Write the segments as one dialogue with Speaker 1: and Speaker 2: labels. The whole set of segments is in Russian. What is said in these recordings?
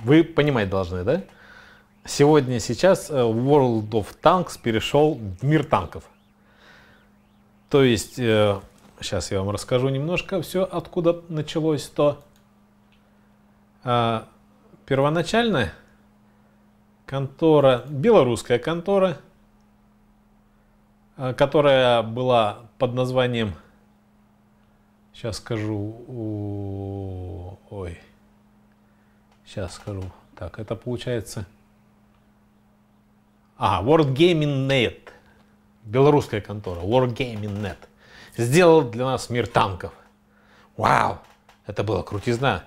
Speaker 1: Вы понимать должны, да? Сегодня, сейчас э, World of Tanks перешел в мир танков. То есть, сейчас э, я вам расскажу немножко все, откуда началось то. А, первоначально контора, белорусская контора, э, которая была под названием, сейчас скажу, ой, Сейчас скажу. Так, это получается... А, World Gaming Net. Белорусская контора. World Gaming Net. Сделал для нас мир танков. Вау! Это была крутизна.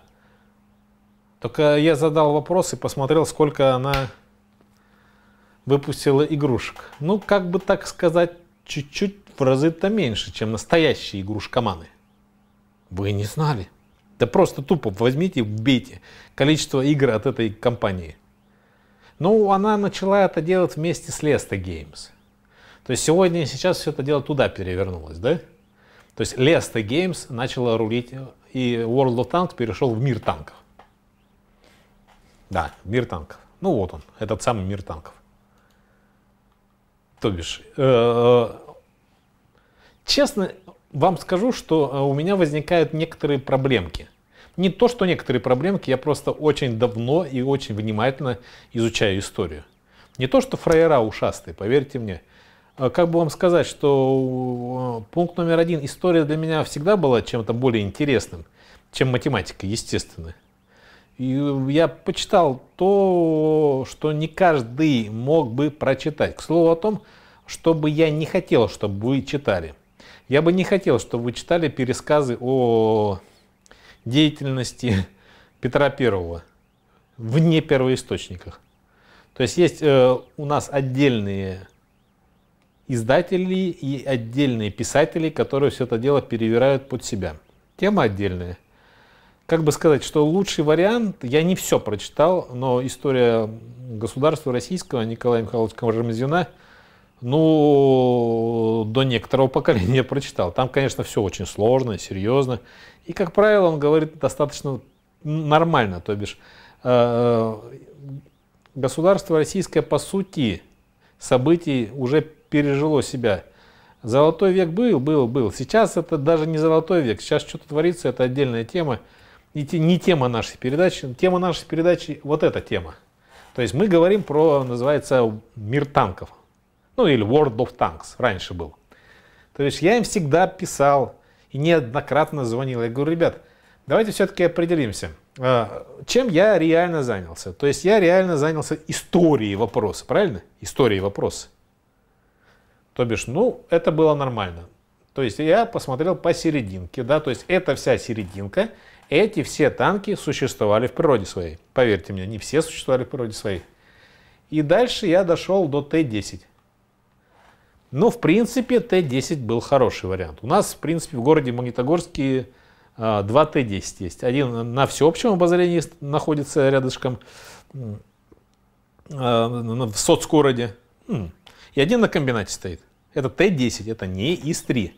Speaker 1: Только я задал вопрос и посмотрел, сколько она выпустила игрушек. Ну, как бы так сказать, чуть-чуть в разы-то меньше, чем настоящие игрушкоманы. Вы не знали? Да просто тупо возьмите и вбейте количество игр от этой компании. Ну, она начала это делать вместе с Леста Games. То есть сегодня и сейчас все это дело туда перевернулось, да? То есть Леста Games начала рулить, и World of Tanks перешел в мир танков. Да, мир танков. Ну вот он, этот самый мир танков. То бишь, э, э, честно, вам скажу, что э, у меня возникают некоторые проблемки. Не то, что некоторые проблемки, я просто очень давно и очень внимательно изучаю историю. Не то, что фраера ушастые, поверьте мне. Э, как бы вам сказать, что э, пункт номер один, история для меня всегда была чем-то более интересным, чем математика, естественно. И я почитал то, что не каждый мог бы прочитать. К слову о том, чтобы я не хотел, чтобы вы читали. Я бы не хотел, чтобы вы читали пересказы о деятельности Петра Первого в первоисточниках. То есть есть э, у нас отдельные издатели и отдельные писатели, которые все это дело перевирают под себя. Тема отдельная. Как бы сказать, что лучший вариант, я не все прочитал, но история государства российского Николая Михайловича Карамзина – ну, до некоторого поколения прочитал. Там, конечно, все очень сложно, серьезно. И, как правило, он говорит достаточно нормально. То бишь, э, э, государство российское, по сути, событий уже пережило себя. Золотой век был, был, был. Сейчас это даже не золотой век. Сейчас что-то творится, это отдельная тема. И те, не тема нашей передачи. Тема нашей передачи вот эта тема. То есть мы говорим про, называется, мир танков. Ну или World of Tanks раньше был. То есть я им всегда писал и неоднократно звонил. Я говорю, ребят, давайте все-таки определимся, а, чем я реально занялся. То есть я реально занялся историей вопроса, правильно? Историей вопроса. То бишь, ну, это было нормально. То есть я посмотрел по серединке, да, то есть это вся серединка, эти все танки существовали в природе своей. Поверьте мне, не все существовали в природе своей. И дальше я дошел до Т-10. Но, в принципе, Т-10 был хороший вариант. У нас, в принципе, в городе Магнитогорске а, два Т-10 есть. Один на всеобщем обозрении находится рядышком а, в соцгороде. И один на комбинате стоит. Это Т-10, это не ИС-3.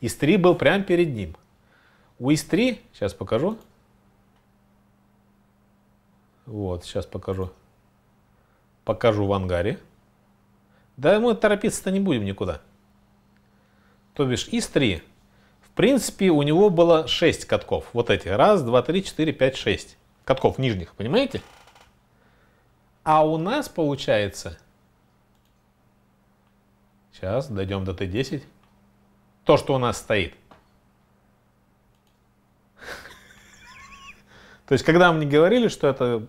Speaker 1: ИС-3 был прямо перед ним. У ИС-3, сейчас покажу. Вот, сейчас покажу. Покажу в ангаре. Да мы торопиться-то не будем никуда. То бишь из 3. В принципе, у него было 6 катков. Вот эти. Раз, два, три, четыре, пять, шесть Катков нижних, понимаете? А у нас получается... Сейчас дойдем до Т10. То, что у нас стоит. То есть, когда мне говорили, что это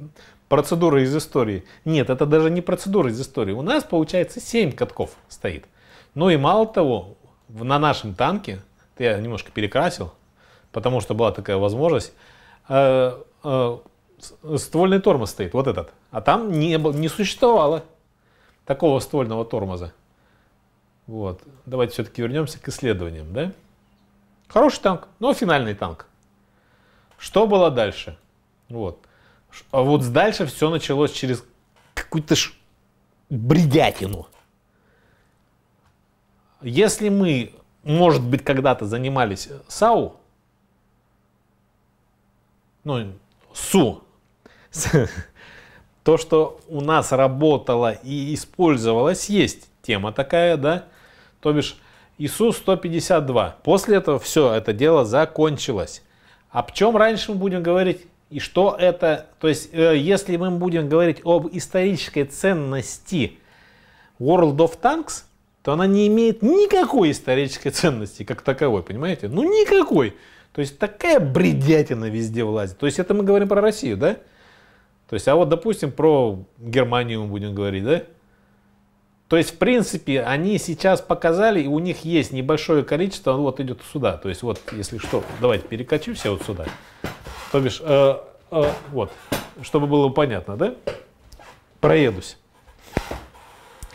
Speaker 1: процедура из истории. Нет, это даже не процедура из истории. У нас получается 7 катков стоит. Ну и мало того, на нашем танке, я немножко перекрасил, потому что была такая возможность, э, э, ствольный тормоз стоит, вот этот. А там не, было, не существовало такого ствольного тормоза. Вот. Давайте все-таки вернемся к исследованиям. Да? Хороший танк, но финальный танк. Что было дальше? Вот. А вот дальше все началось через какую-то ж бредятину. Если мы, может быть, когда-то занимались САУ, ну, СУ, то, что у нас работало и использовалось, есть тема такая, да, то бишь ИСУ-152. После этого все это дело закончилось. А в чем раньше мы будем говорить? И что это, то есть э, если мы будем говорить об исторической ценности World of Tanks, то она не имеет никакой исторической ценности как таковой, понимаете? Ну никакой. То есть такая бредятина везде влазит. То есть это мы говорим про Россию, да? То есть, а вот, допустим, про Германию мы будем говорить, да? То есть, в принципе, они сейчас показали, и у них есть небольшое количество, оно вот идет сюда. То есть, вот, если что, давайте перекачу все вот сюда. То бишь, э, э, вот, чтобы было понятно, да? Проедусь.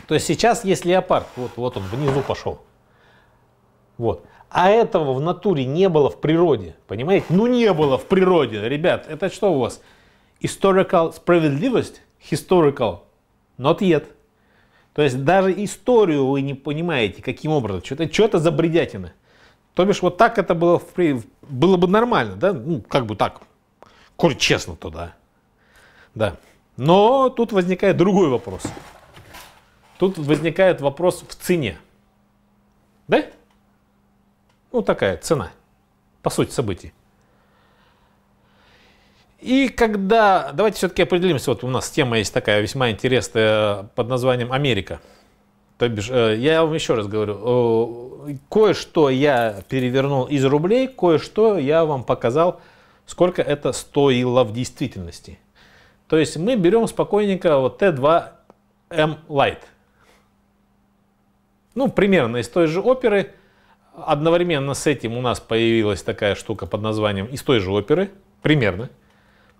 Speaker 1: То есть сейчас есть леопард, вот, вот он внизу пошел. Вот. А этого в натуре не было в природе, понимаете? Ну не было в природе, ребят, это что у вас? Historical справедливость? Historical? Not yet. То есть даже историю вы не понимаете, каким образом. Что это, что это за бредятина? То бишь вот так это было, в, было бы нормально, да? Ну, как бы так, Коль честно, то да. Да. Но тут возникает другой вопрос. Тут возникает вопрос в цене. Да? Ну, такая цена, по сути событий. И когда, давайте все-таки определимся, вот у нас тема есть такая весьма интересная э, под названием «Америка». То бишь, э, я вам еще раз говорю, э, кое-что я перевернул из рублей, кое-что я вам показал сколько это стоило в действительности. То есть мы берем спокойненько вот Т 2 М Lite. Ну, примерно из той же оперы. Одновременно с этим у нас появилась такая штука под названием из той же оперы. Примерно.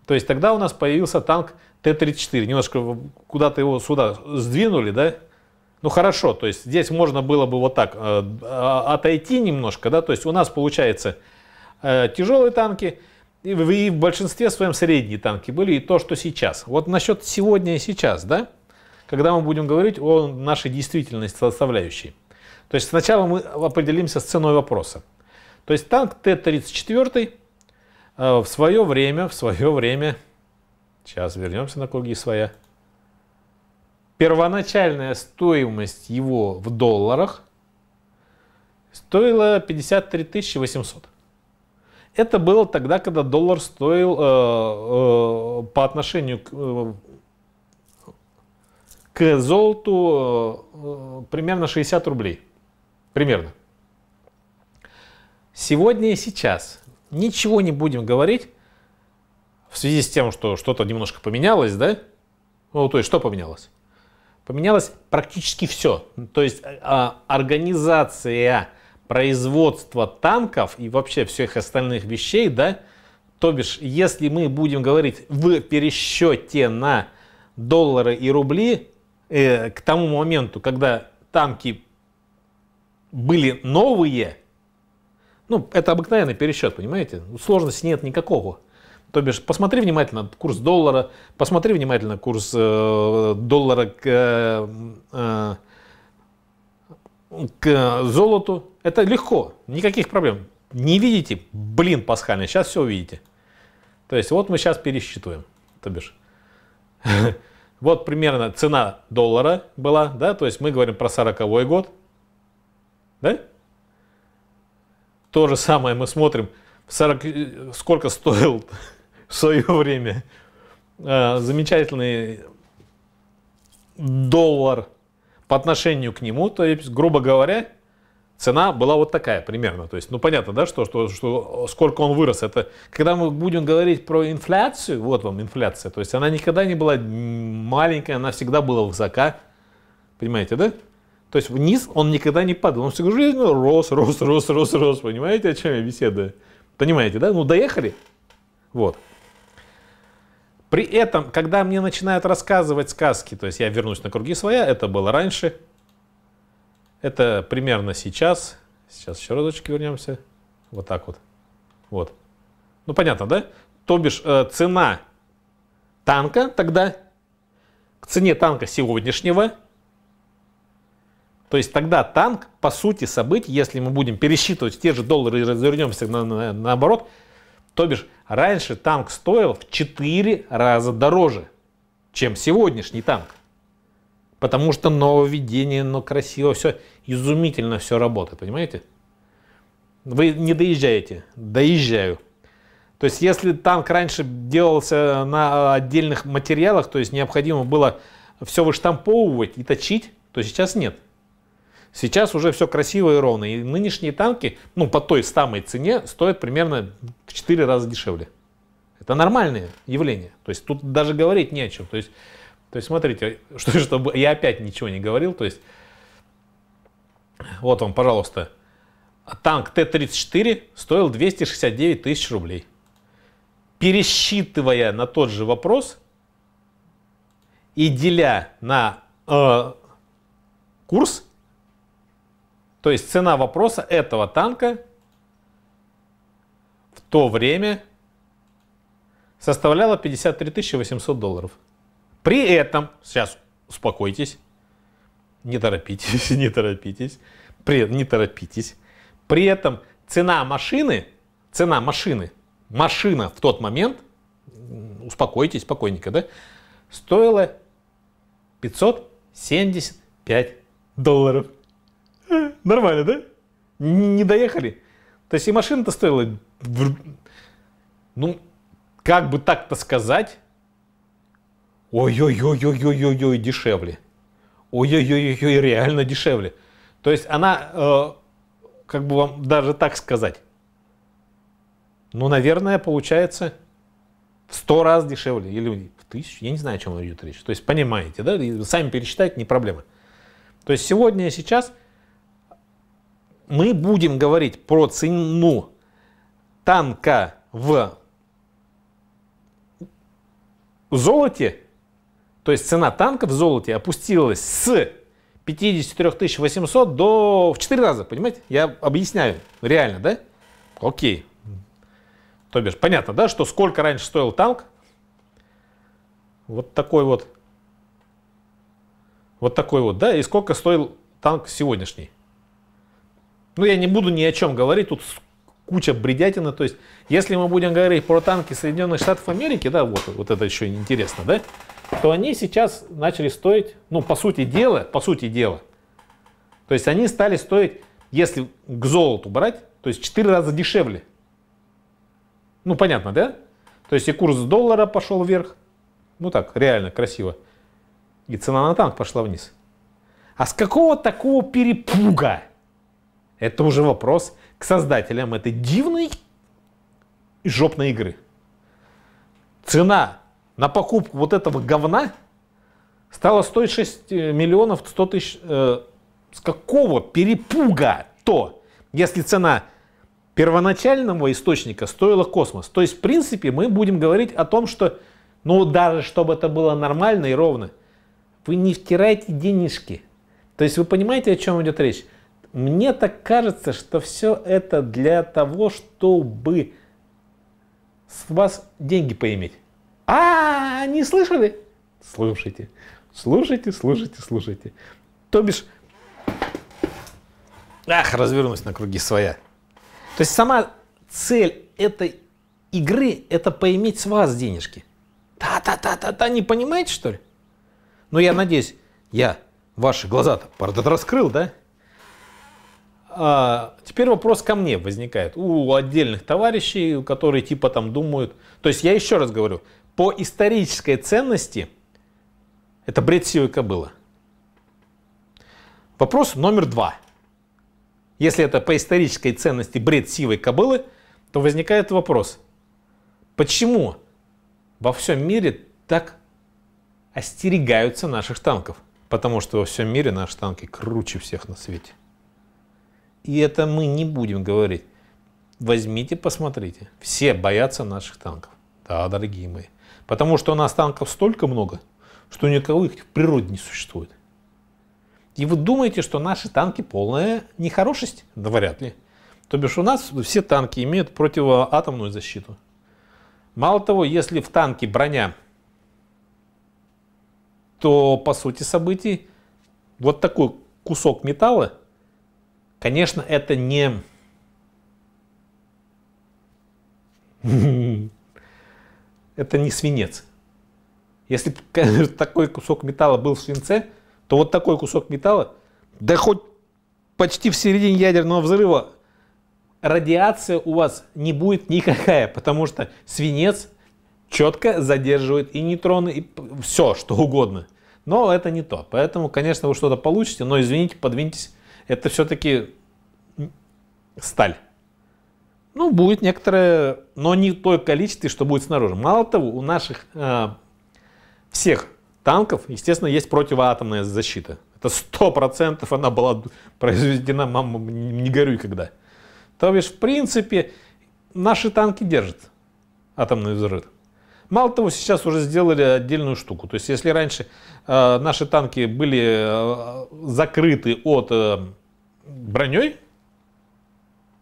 Speaker 1: То есть тогда у нас появился танк Т-34. Немножко куда-то его сюда сдвинули, да? Ну хорошо, то есть здесь можно было бы вот так э, а, отойти немножко, да? То есть у нас получается э, тяжелые танки, и в, большинстве своем средние танки были, и то, что сейчас. Вот насчет сегодня и сейчас, да, когда мы будем говорить о нашей действительности составляющей. То есть сначала мы определимся с ценой вопроса. То есть танк Т-34 э, в свое время, в свое время, сейчас вернемся на круги своя, первоначальная стоимость его в долларах стоила 53 800. Это было тогда, когда доллар стоил э, э, по отношению к, э, к золоту э, э примерно 60 рублей. Примерно. Сегодня и сейчас ничего не будем говорить в связи с тем, что что-то немножко поменялось, да? Ну, то есть, что поменялось? Поменялось практически все. То есть, э, организация производства танков и вообще всех остальных вещей, да, то бишь, если мы будем говорить в пересчете на доллары и рубли, э, к тому моменту, когда танки были новые, ну, это обыкновенный пересчет, понимаете? Сложности нет никакого. То бишь, посмотри внимательно курс доллара, посмотри внимательно курс э, доллара к э, э к золоту. Это легко, никаких проблем. Не видите? Блин, пасхальный, сейчас все увидите. То есть вот мы сейчас пересчитываем, то бишь. Вот примерно цена доллара была, да, то есть мы говорим про сороковой год, да? То же самое мы смотрим, 40, сколько стоил в свое время э, замечательный доллар по отношению к нему, то есть, грубо говоря, цена была вот такая примерно. То есть, ну понятно, да, что, что, что сколько он вырос. Это когда мы будем говорить про инфляцию, вот вам инфляция, то есть она никогда не была маленькая, она всегда была высока. Понимаете, да? То есть вниз он никогда не падал. Он всю жизнь рос, рос, рос, рос, рос. Понимаете, о чем я беседую? Понимаете, да? Ну, доехали. Вот. При этом, когда мне начинают рассказывать сказки, то есть я вернусь на круги своя, это было раньше, это примерно сейчас. Сейчас еще разочек вернемся. Вот так вот. Вот. Ну, понятно, да? То бишь, э, цена танка тогда к цене танка сегодняшнего. То есть тогда танк, по сути событий, если мы будем пересчитывать те же доллары и развернемся на, на, наоборот, то бишь, раньше танк стоил в 4 раза дороже, чем сегодняшний танк. Потому что нововведение, но красиво, все изумительно все работает, понимаете? Вы не доезжаете, доезжаю. То есть, если танк раньше делался на отдельных материалах, то есть необходимо было все выштамповывать и точить, то сейчас нет. Сейчас уже все красиво и ровно. И нынешние танки, ну, по той самой цене, стоят примерно в 4 раза дешевле. Это нормальное явление. То есть тут даже говорить не о чем. То есть, то есть смотрите, что, чтобы я опять ничего не говорил. То есть, вот вам, пожалуйста, танк Т-34 стоил 269 тысяч рублей. Пересчитывая на тот же вопрос и деля на э, курс, то есть цена вопроса этого танка в то время составляла 53 800 долларов. При этом, сейчас успокойтесь, не торопитесь, не торопитесь, при, не торопитесь. При этом цена машины, цена машины, машина в тот момент, успокойтесь спокойненько, да, стоила 575 долларов. Нормально, да? Не доехали. То есть и машина-то стоила, ну, как бы так-то сказать, ой-ой-ой-ой-ой-ой-ой дешевле. Ой-ой-ой-ой, реально дешевле. То есть она, э, как бы вам даже так сказать, ну, наверное, получается в 100 раз дешевле. Или в тысячу, я не знаю, о чем идет речь. То есть понимаете, да? Сами пересчитать не проблема. То есть сегодня и сейчас мы будем говорить про цену танка в золоте, то есть цена танка в золоте опустилась с 53 800 до в 4 раза, понимаете? Я объясняю, реально, да? Окей. То бишь, понятно, да, что сколько раньше стоил танк? Вот такой вот. Вот такой вот, да? И сколько стоил танк сегодняшний? Ну, я не буду ни о чем говорить, тут куча бредятины. То есть, если мы будем говорить про танки Соединенных Штатов Америки, да, вот, вот это еще интересно, да, то они сейчас начали стоить, ну, по сути дела, по сути дела, то есть они стали стоить, если к золоту брать, то есть 4 раза дешевле. Ну, понятно, да? То есть и курс доллара пошел вверх, ну так, реально красиво, и цена на танк пошла вниз. А с какого такого перепуга? Это уже вопрос к создателям этой дивной и жопной игры. Цена на покупку вот этого говна стала стоить 6 э, миллионов 100 тысяч. Э, с какого перепуга то, если цена первоначального источника стоила космос? То есть, в принципе, мы будем говорить о том, что, ну, даже чтобы это было нормально и ровно, вы не втирайте денежки. То есть вы понимаете, о чем идет речь? Мне так кажется, что все это для того, чтобы с вас деньги поиметь. А, не слышали? Слушайте, слушайте, слушайте, слушайте. То бишь... Ах, развернулась на круги своя. То есть сама цель этой игры – это поиметь с вас денежки. Та-та-та-та-та, не понимаете, что ли? Ну, я надеюсь, я ваши глаза-то раскрыл, да? А, теперь вопрос ко мне возникает. У отдельных товарищей, которые типа там думают... То есть я еще раз говорю, по исторической ценности это бред сивой кобылы. Вопрос номер два. Если это по исторической ценности бред сивой кобылы, то возникает вопрос, почему во всем мире так остерегаются наших танков? Потому что во всем мире наши танки круче всех на свете. И это мы не будем говорить. Возьмите, посмотрите. Все боятся наших танков. Да, дорогие мои. Потому что у нас танков столько много, что никаких в природе не существует. И вы думаете, что наши танки полная нехорошесть? Да вряд ли. То бишь у нас все танки имеют противоатомную защиту. Мало того, если в танке броня, то по сути событий вот такой кусок металла Конечно, это не... это не свинец. Если такой кусок металла был в свинце, то вот такой кусок металла, да хоть почти в середине ядерного взрыва, радиация у вас не будет никакая, потому что свинец четко задерживает и нейтроны, и все, что угодно. Но это не то. Поэтому, конечно, вы что-то получите, но извините, подвиньтесь это все-таки сталь. Ну, будет некоторое, но не то количество, что будет снаружи. Мало того, у наших э, всех танков, естественно, есть противоатомная защита. Это сто процентов она была произведена, мама, не горюй когда. То есть, в принципе, наши танки держат атомный взрыв. Мало того, сейчас уже сделали отдельную штуку. То есть, если раньше э, наши танки были э, закрыты от... Э, броней,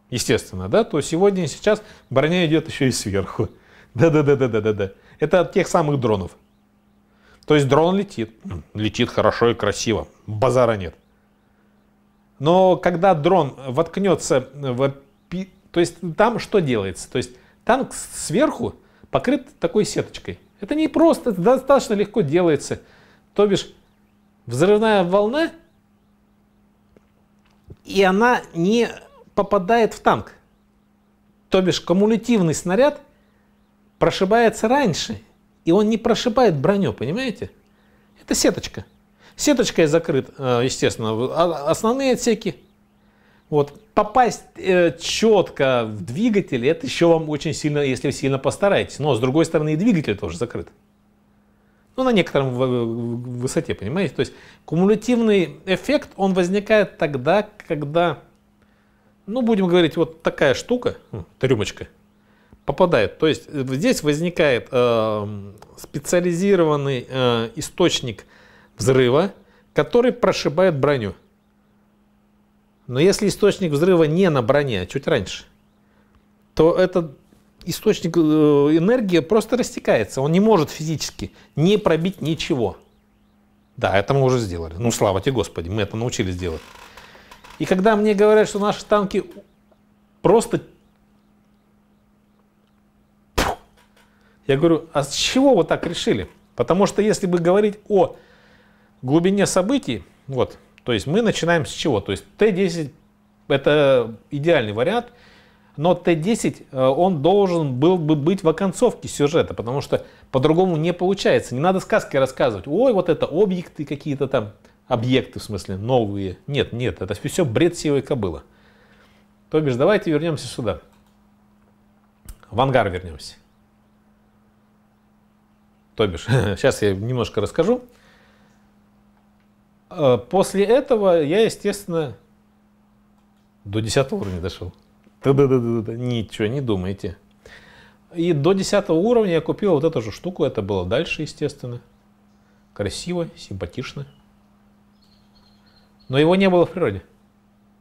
Speaker 1: естественно, да, то сегодня и сейчас броня идет еще и сверху. Да-да-да-да-да-да. Это от тех самых дронов. То есть дрон летит. Летит хорошо и красиво. Базара нет. Но когда дрон воткнется в... То есть там что делается? То есть танк сверху покрыт такой сеточкой. Это не просто, это достаточно легко делается. То бишь взрывная волна и она не попадает в танк. То бишь кумулятивный снаряд прошибается раньше, и он не прошибает броню, понимаете? Это сеточка. Сеточкой закрыт, э, естественно, а, основные отсеки. Вот. Попасть э, четко в двигатель, это еще вам очень сильно, если вы сильно постараетесь. Но, с другой стороны, и двигатель тоже закрыт ну, на некотором высоте, понимаете? То есть кумулятивный эффект, он возникает тогда, когда, ну, будем говорить, вот такая штука, хм, трюмочка, попадает. То есть здесь возникает э, специализированный э, источник взрыва, который прошибает броню. Но если источник взрыва не на броне, а чуть раньше, то этот источник э, энергии просто растекается. Он не может физически не пробить ничего. Да, это мы уже сделали. Ну, слава тебе, Господи, мы это научились делать. И когда мне говорят, что наши танки просто... Я говорю, а с чего вы так решили? Потому что если бы говорить о глубине событий, вот, то есть мы начинаем с чего? То есть Т-10 это идеальный вариант – но Т-10, э, он должен был бы быть в оконцовке сюжета, потому что по-другому не получается. Не надо сказки рассказывать. Ой, вот это объекты какие-то там, объекты в смысле, новые. Нет, нет, это все бред сивой кобылы. То бишь, давайте вернемся сюда. В ангар вернемся. То бишь, сейчас я немножко расскажу. Э, после этого я, естественно, до 10 уровня дошел. Ничего не думайте. И до 10 уровня я купил вот эту же штуку. Это было дальше, естественно. Красиво, симпатично. Но его не было в природе.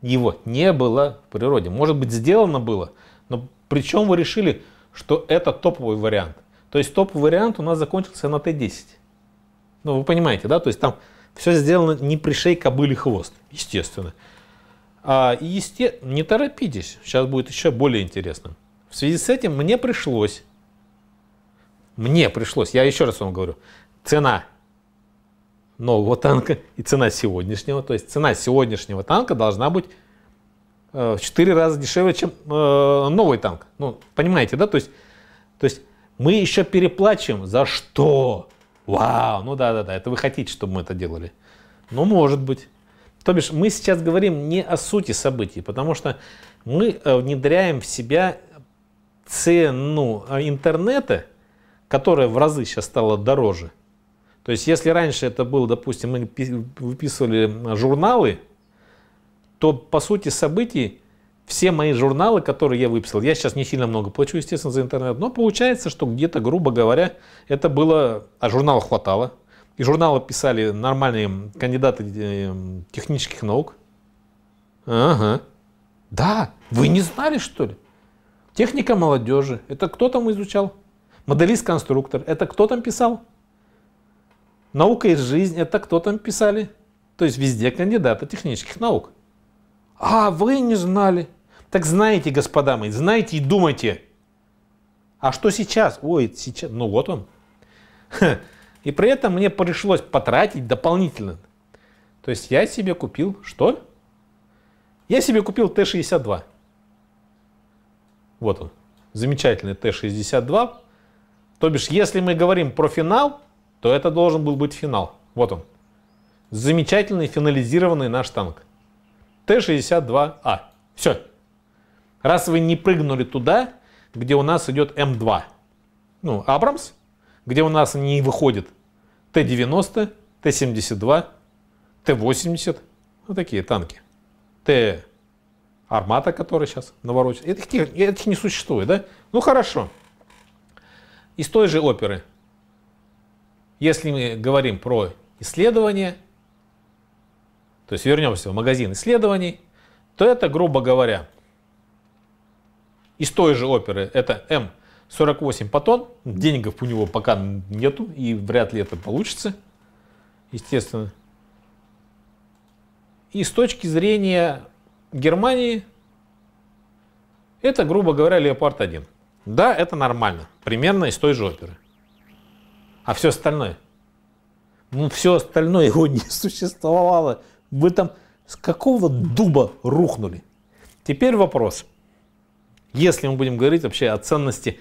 Speaker 1: Его не было в природе. Может быть, сделано было, но причем вы решили, что это топовый вариант. То есть топовый вариант у нас закончился на Т-10. Ну, вы понимаете, да? То есть там все сделано не пришей кобыли хвост, естественно. А, и есте... Не торопитесь, сейчас будет еще более интересно. В связи с этим мне пришлось, мне пришлось, я еще раз вам говорю, цена нового танка и цена сегодняшнего, то есть цена сегодняшнего танка должна быть э, в 4 раза дешевле, чем э, новый танк. Ну, понимаете, да? То есть, то есть мы еще переплачиваем за что? Вау, ну да-да-да, это вы хотите, чтобы мы это делали. Ну, может быть. То бишь мы сейчас говорим не о сути событий, потому что мы э, внедряем в себя цену э, интернета, которая в разы сейчас стала дороже. То есть если раньше это было, допустим, мы выписывали э, журналы, то по сути событий все мои журналы, которые я выписал, я сейчас не сильно много плачу, естественно, за интернет, но получается, что где-то, грубо говоря, это было, а журналов хватало, и журналы писали нормальные кандидаты э, технических наук. Ага. Да, вы не знали, что ли? Техника молодежи. Это кто там изучал? Моделист-конструктор. Это кто там писал? Наука и жизнь. Это кто там писали? То есть везде кандидаты технических наук. А, вы не знали. Так знаете, господа мои, знаете и думайте. А что сейчас? Ой, сейчас. Ну вот он. И при этом мне пришлось потратить дополнительно. То есть я себе купил что? Я себе купил Т-62. Вот он. Замечательный Т-62. То бишь, если мы говорим про финал, то это должен был быть финал. Вот он. Замечательный финализированный наш танк. Т-62А. Все. Раз вы не прыгнули туда, где у нас идет М2. Ну, Абрамс, где у нас не выходит Т-90, Т-72, Т-80, вот такие танки. Т армата, который сейчас наворочен. Этих, этих не существует, да? Ну хорошо. Из той же оперы, если мы говорим про исследования, то есть вернемся в магазин исследований, то это, грубо говоря, из той же оперы, это М 48 потон, денег у него пока нету, и вряд ли это получится, естественно. И с точки зрения Германии, это, грубо говоря, Леопард-1. Да, это нормально, примерно из той же оперы. А все остальное? Ну, все остальное его не существовало. Вы там с какого дуба рухнули? Теперь вопрос. Если мы будем говорить вообще о ценности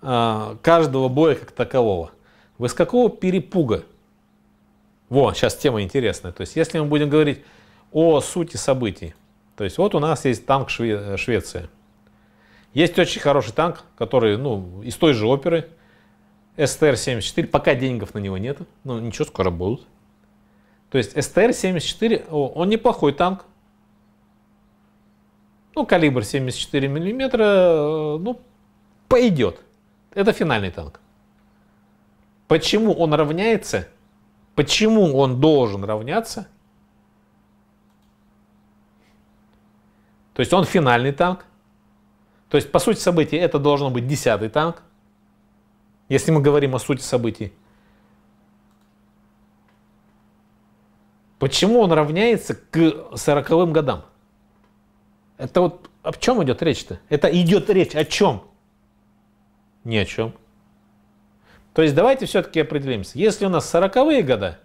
Speaker 1: а, каждого боя как такового. Вы с какого перепуга? Во, сейчас тема интересная. То есть, если мы будем говорить о сути событий, то есть вот у нас есть танк Шве- Швеция. Есть очень хороший танк, который ну, из той же оперы, СТР-74, пока денег на него нет, но ничего, скоро будут. То есть СТР-74, он неплохой танк. Ну, калибр 74 миллиметра, э, ну, пойдет. Это финальный танк. Почему он равняется? Почему он должен равняться? То есть он финальный танк. То есть по сути событий это должен быть десятый танк. Если мы говорим о сути событий. Почему он равняется к сороковым годам? Это вот о чем идет речь-то? Это идет речь о чем? Ни о чем. То есть давайте все-таки определимся. Если у нас 40-е года,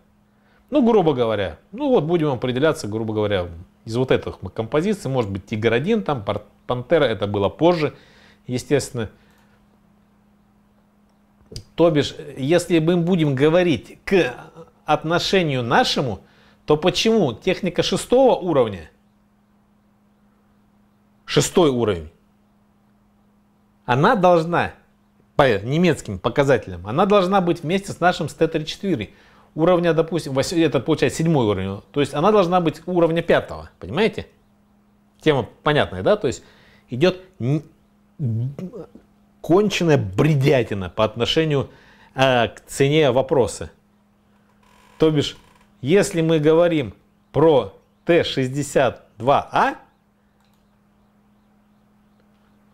Speaker 1: ну, грубо говоря, ну вот будем определяться, грубо говоря, из вот этих композиций, может быть, Тигр-1, там, Пантера, это было позже, естественно. То бишь, если мы будем говорить к отношению нашему, то почему техника шестого уровня, шестой уровень, она должна по немецким показателям, она должна быть вместе с нашим с Т-34 уровня, допустим, 8, это получается седьмой уровень, то есть она должна быть уровня пятого, понимаете? Тема понятная, да? То есть идет конченая бредятина по отношению э, к цене вопроса. То бишь, если мы говорим про Т-62А,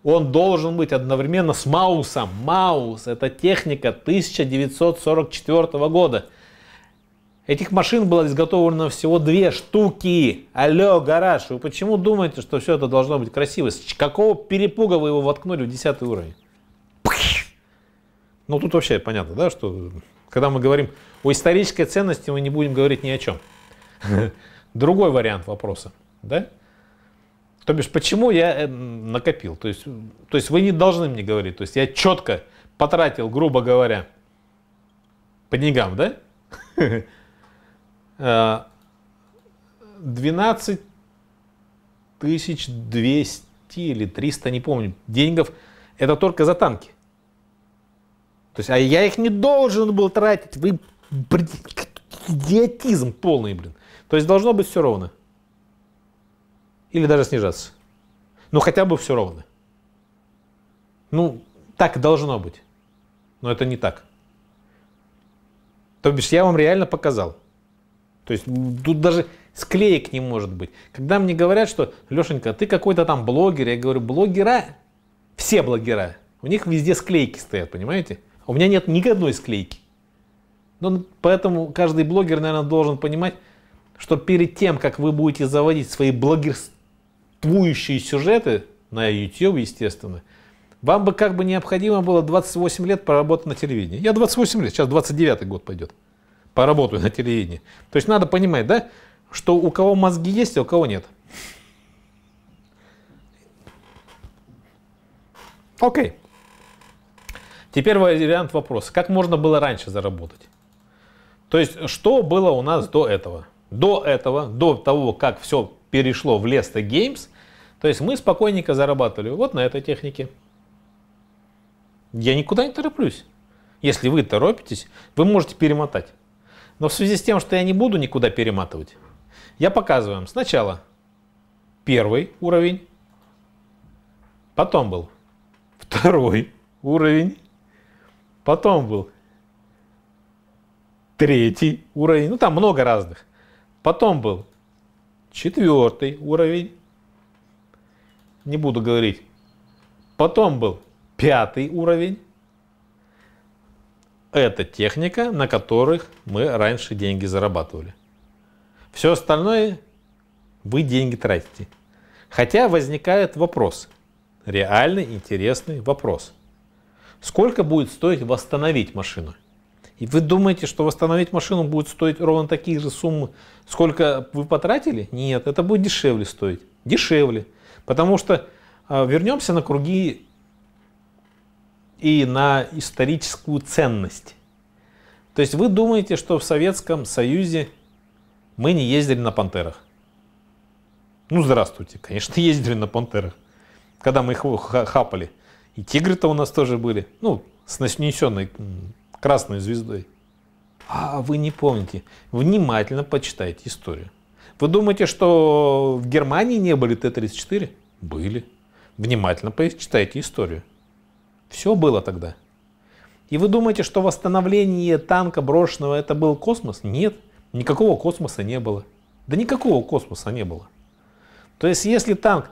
Speaker 1: он должен быть одновременно с Маусом. Маус – это техника 1944 года. Этих машин было изготовлено всего две штуки. Алло, гараж, вы почему думаете, что все это должно быть красиво? С какого перепуга вы его воткнули в 10 уровень? Ну, тут вообще понятно, да, что когда мы говорим о исторической ценности, мы не будем говорить ни о чем. Другой вариант вопроса, да? То бишь, почему я э, накопил? То есть, то есть вы не должны мне говорить. То есть я четко потратил, грубо говоря, по деньгам, да? 12 а, тысяч 200 или 300, не помню, деньгов. Это только за танки. То есть, а я их не должен был тратить. Вы, блин, идиотизм полный, блин. То есть должно быть все ровно или даже снижаться. Но хотя бы все ровно. Ну, так должно быть. Но это не так. То бишь, я вам реально показал. То есть тут даже склеек не может быть. Когда мне говорят, что, Лешенька, ты какой-то там блогер, я говорю, блогера, все блогера, у них везде склейки стоят, понимаете? У меня нет ни одной склейки. Ну, поэтому каждый блогер, наверное, должен понимать, что перед тем, как вы будете заводить свои блогерские твующие сюжеты на YouTube, естественно, вам бы как бы необходимо было 28 лет поработать на телевидении. Я 28 лет, сейчас 29 год пойдет. Поработаю на телевидении. То есть надо понимать, да, что у кого мозги есть, а у кого нет. Окей. Okay. Теперь вариант вопроса. Как можно было раньше заработать? То есть, что было у нас до этого? До этого, до того, как все перешло в Леста Геймс. То есть мы спокойненько зарабатывали вот на этой технике. Я никуда не тороплюсь. Если вы торопитесь, вы можете перемотать. Но в связи с тем, что я не буду никуда перематывать, я показываю вам сначала первый уровень, потом был второй уровень, потом был третий уровень, ну там много разных. Потом был Четвертый уровень. Не буду говорить. Потом был пятый уровень. Это техника, на которых мы раньше деньги зарабатывали. Все остальное вы деньги тратите. Хотя возникает вопрос, реальный интересный вопрос. Сколько будет стоить восстановить машину? И вы думаете, что восстановить машину будет стоить ровно такие же суммы, сколько вы потратили? Нет, это будет дешевле стоить. Дешевле. Потому что а, вернемся на круги и на историческую ценность. То есть вы думаете, что в Советском Союзе мы не ездили на пантерах? Ну, здравствуйте, конечно, ездили на пантерах, когда мы их хапали. И тигры-то у нас тоже были, ну, с нанесенной красной звездой. А вы не помните. Внимательно почитайте историю. Вы думаете, что в Германии не были Т-34? Были. Внимательно почитайте историю. Все было тогда. И вы думаете, что восстановление танка брошенного это был космос? Нет, никакого космоса не было. Да никакого космоса не было. То есть, если танк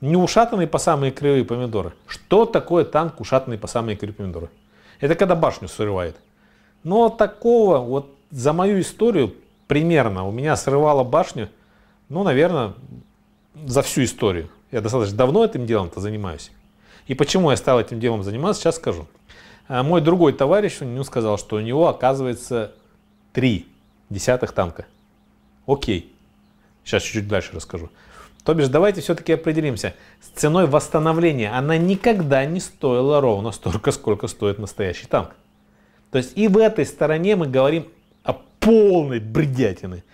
Speaker 1: не ушатанный по самые кривые помидоры, что такое танк ушатанный по самые кривые помидоры? Это когда башню срывает. Но такого вот за мою историю примерно у меня срывало башню, ну, наверное, за всю историю. Я достаточно давно этим делом-то занимаюсь. И почему я стал этим делом заниматься, сейчас скажу. А мой другой товарищ он сказал, что у него оказывается три десятых танка. Окей. Сейчас чуть-чуть дальше расскажу. То бишь, давайте все-таки определимся с ценой восстановления. Она никогда не стоила ровно столько, сколько стоит настоящий танк. То есть и в этой стороне мы говорим о полной бредятины.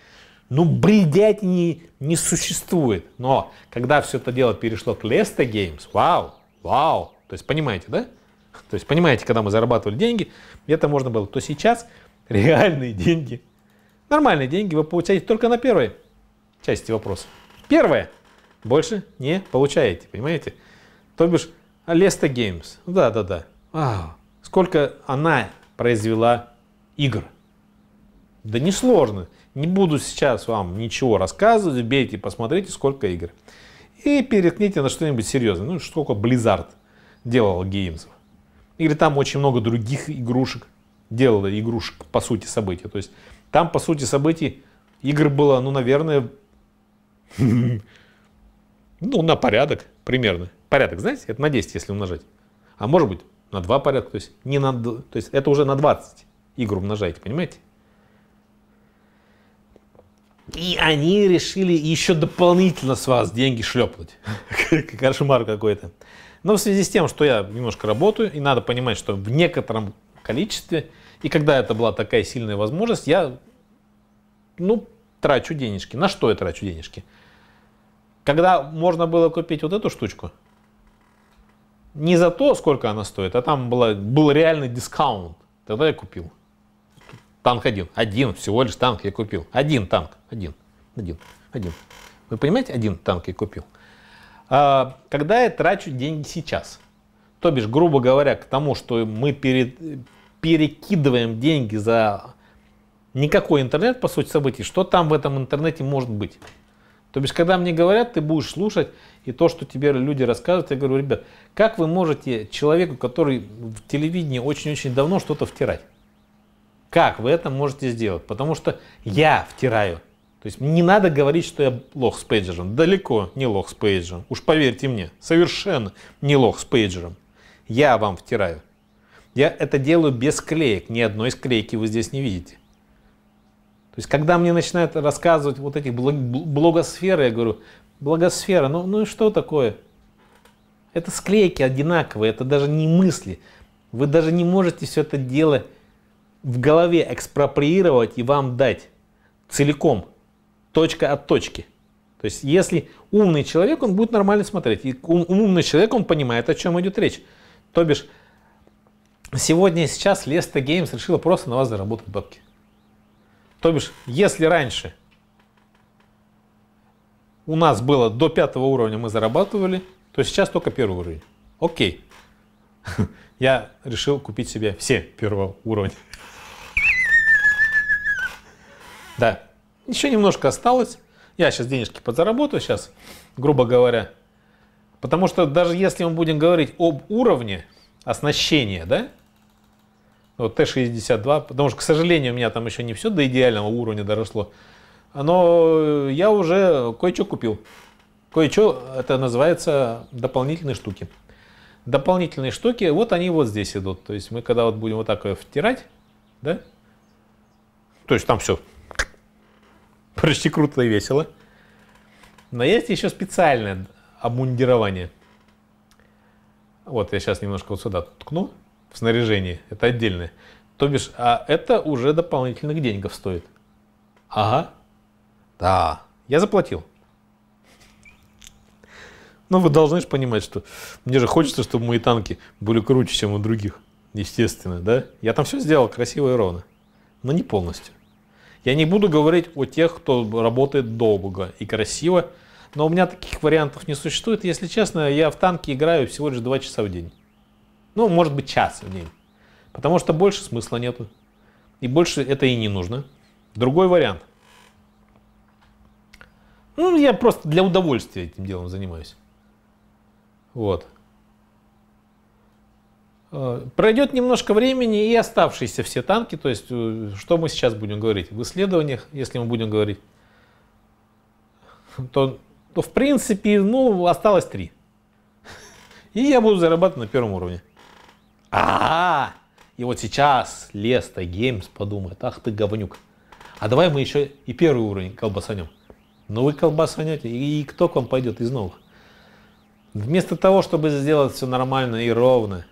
Speaker 1: Ну, бредятины не существует. Но когда все это дело перешло к Леста Геймс, вау, вау. То есть понимаете, да? То есть понимаете, когда мы зарабатывали деньги, это можно было. То сейчас реальные деньги, нормальные деньги вы получаете только на первой части вопроса. Первое больше не получаете, понимаете? То бишь, Леста Геймс, да-да-да, а, сколько она произвела игр. Да несложно. Не буду сейчас вам ничего рассказывать, бейте, посмотрите, сколько игр. И перекните на что-нибудь серьезное. Ну, сколько Blizzard делал геймсов. Или там очень много других игрушек делала игрушек по сути события. То есть там по сути событий игр было, ну, наверное, Ну, на порядок примерно. Порядок, знаете, это на 10, если умножать. А может быть, на 2 порядка. То есть, не на, то есть это уже на 20 игр умножаете, понимаете? И они решили еще дополнительно с вас деньги шлепнуть. Кошмар какой-то. Но в связи с тем, что я немножко работаю, и надо понимать, что в некотором количестве, и когда это была такая сильная возможность, я, ну, трачу денежки. На что я трачу денежки? Когда можно было купить вот эту штучку, не за то, сколько она стоит, а там была, был реальный дискаунт. Тогда я купил. Танк один. Один всего лишь танк я купил. Один танк. Один. Один. Один. Вы понимаете, один танк я купил. А, когда я трачу деньги сейчас, то бишь, грубо говоря, к тому, что мы перед, перекидываем деньги за никакой интернет, по сути событий, что там в этом интернете может быть? То бишь, когда мне говорят, ты будешь слушать, и то, что тебе люди рассказывают, я говорю, ребят, как вы можете человеку, который в телевидении очень-очень давно что-то втирать? Как вы это можете сделать? Потому что я втираю. То есть не надо говорить, что я лох с пейджером. Далеко не лох с пейджером. Уж поверьте мне, совершенно не лох с пейджером. Я вам втираю. Я это делаю без клеек. Ни одной склейки вы здесь не видите. То есть, когда мне начинают рассказывать вот эти блогосферы, я говорю, благосфера, ну, ну и что такое? Это склейки одинаковые, это даже не мысли. Вы даже не можете все это дело в голове экспроприировать и вам дать целиком, точка от точки. То есть, если умный человек, он будет нормально смотреть. И умный человек, он понимает, о чем идет речь. То бишь, сегодня и сейчас Леста Геймс решила просто на вас заработать бабки. То бишь, если раньше у нас было до пятого уровня мы зарабатывали, то сейчас только первый уровень. Окей. Я решил купить себе все первого уровня. Да, еще немножко осталось. Я сейчас денежки подзаработаю, сейчас, грубо говоря. Потому что даже если мы будем говорить об уровне оснащения, да, ну, Т-62, потому что, к сожалению, у меня там еще не все до идеального уровня доросло, но я уже кое-что купил. Кое-что, это называется дополнительные штуки. Дополнительные штуки, вот они вот здесь идут. То есть мы когда вот будем вот так вот втирать, да? То есть там все почти круто и весело. Но есть еще специальное обмундирование. Вот я сейчас немножко вот сюда ткну в снаряжении, это отдельное. То бишь, а это уже дополнительных денег стоит. Ага. Да, я заплатил. Но ну, вы должны же понимать, что мне же хочется, чтобы мои танки были круче, чем у других. Естественно, да? Я там все сделал красиво и ровно. Но не полностью. Я не буду говорить о тех, кто работает долго и красиво, но у меня таких вариантов не существует. Если честно, я в танки играю всего лишь 2 часа в день. Ну, может быть, час в день. Потому что больше смысла нету. И больше это и не нужно. Другой вариант. Ну, я просто для удовольствия этим делом занимаюсь. Вот. Э, пройдет немножко времени и оставшиеся все танки, то есть э, что мы сейчас будем говорить? В исследованиях, если мы будем говорить, то, то в принципе, ну, осталось три. И я буду зарабатывать на первом уровне а, -а, -а! И вот сейчас Леста Геймс подумает, ах ты говнюк. А давай мы еще и первый уровень колбасанем. Ну вы колбасанете, и, и кто к вам пойдет из новых? Вместо того, чтобы сделать все нормально и ровно,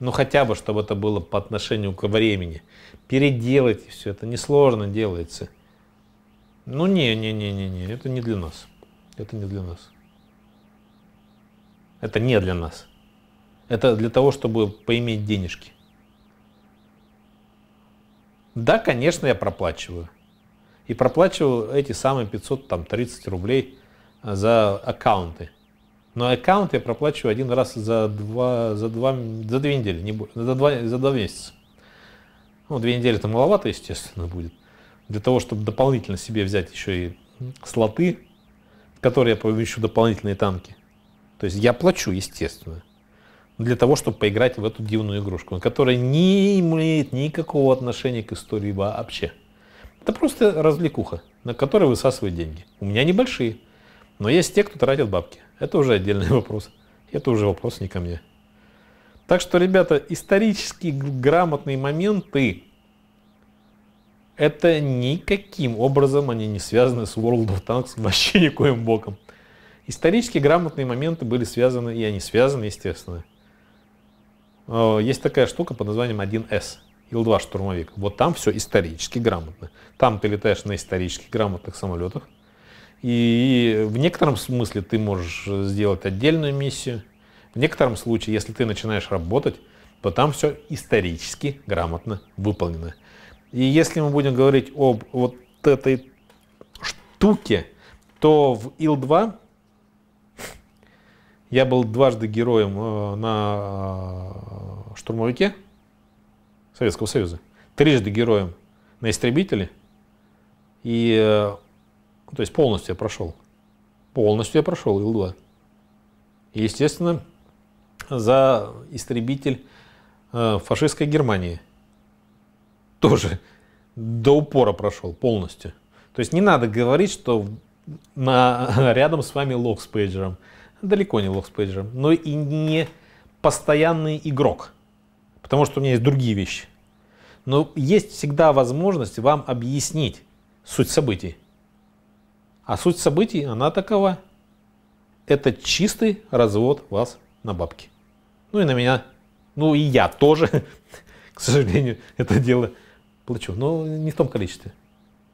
Speaker 1: ну хотя бы, чтобы это было по отношению к времени, переделайте все, это несложно делается. Ну не, не, не, не, не, это не для нас. Это не для нас. Это не для нас. Это для того, чтобы поиметь денежки. Да, конечно, я проплачиваю. И проплачиваю эти самые 530 рублей э, за аккаунты. Но аккаунт я проплачиваю один раз за два, за два, за две недели, не, за, два, за два месяца. Ну, две недели это маловато, естественно, будет. Для того, чтобы дополнительно себе взять еще и слоты, в которые я помещу дополнительные танки. То есть я плачу, естественно для того, чтобы поиграть в эту дивную игрушку, которая не имеет никакого отношения к истории вообще. Это просто развлекуха, на которой высасывают деньги. У меня небольшие, но есть те, кто тратит бабки. Это уже отдельный вопрос. Это уже вопрос не ко мне. Так что, ребята, исторически грамотные моменты, это никаким образом они не связаны с World of Tanks вообще никоим боком. Исторически грамотные моменты были связаны, и они связаны, естественно, Э, есть такая штука под названием 1С. Ил-2 штурмовик. Вот там все исторически грамотно. Там ты летаешь на исторически грамотных самолетах. И в некотором смысле ты можешь э, сделать отдельную миссию. В некотором случае, если ты начинаешь работать, то там все исторически грамотно выполнено. И если мы будем говорить об вот этой штуке, то в Ил-2 я был дважды героем э, на э, штурмовике Советского Союза, трижды героем на истребителе. И, э, ну, то есть полностью я прошел. Полностью я прошел Ил-2. И, естественно, за истребитель фашистской Германии тоже до упора прошел полностью. То есть не надо говорить, что на, рядом с вами лог с пейджером – далеко не локспейджер, но и не постоянный игрок, потому что у меня есть другие вещи. Но есть всегда возможность вам объяснить суть событий. А суть событий, она такова. Это чистый развод вас на бабки. Ну и на меня. Ну и я тоже, к сожалению, это дело плачу. Но не в том количестве.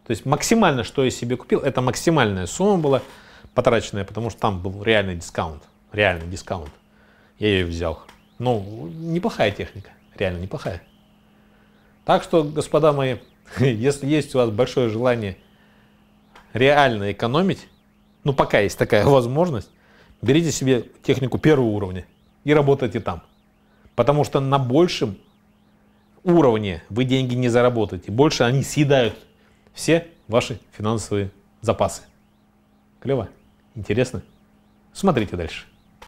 Speaker 1: То есть максимально, что я себе купил, это максимальная сумма была – потраченная, потому что там был реальный дискаунт. Реальный дискаунт. Я ее взял. Ну, неплохая техника. Реально неплохая. Так что, господа мои, если есть у вас большое желание реально экономить, ну, пока есть такая возможность, берите себе технику первого уровня и работайте там. Потому что на большем уровне вы деньги не заработаете. Больше они съедают все ваши финансовые запасы. Клево? Интересно? Смотрите дальше.